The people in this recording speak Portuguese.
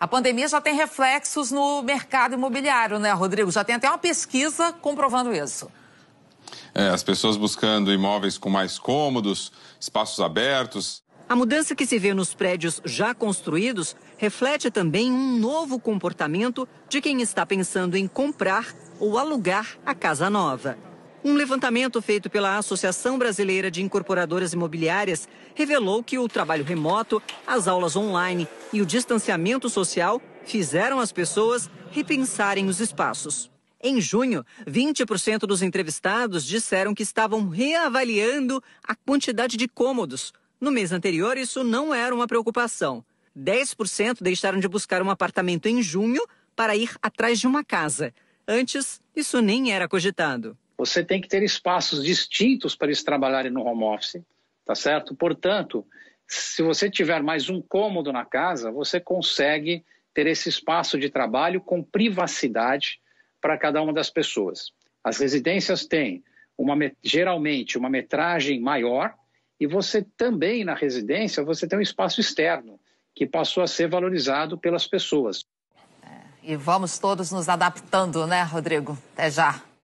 A pandemia já tem reflexos no mercado imobiliário, né, Rodrigo? Já tem até uma pesquisa comprovando isso. É, as pessoas buscando imóveis com mais cômodos, espaços abertos. A mudança que se vê nos prédios já construídos reflete também um novo comportamento de quem está pensando em comprar ou alugar a casa nova. Um levantamento feito pela Associação Brasileira de Incorporadoras Imobiliárias revelou que o trabalho remoto, as aulas online e o distanciamento social fizeram as pessoas repensarem os espaços. Em junho, 20% dos entrevistados disseram que estavam reavaliando a quantidade de cômodos. No mês anterior, isso não era uma preocupação. 10% deixaram de buscar um apartamento em junho para ir atrás de uma casa. Antes, isso nem era cogitado. Você tem que ter espaços distintos para eles trabalharem no home office, tá certo? Portanto, se você tiver mais um cômodo na casa, você consegue ter esse espaço de trabalho com privacidade para cada uma das pessoas. As residências têm uma, geralmente uma metragem maior e você também na residência você tem um espaço externo que passou a ser valorizado pelas pessoas. É, e vamos todos nos adaptando, né, Rodrigo? Até já.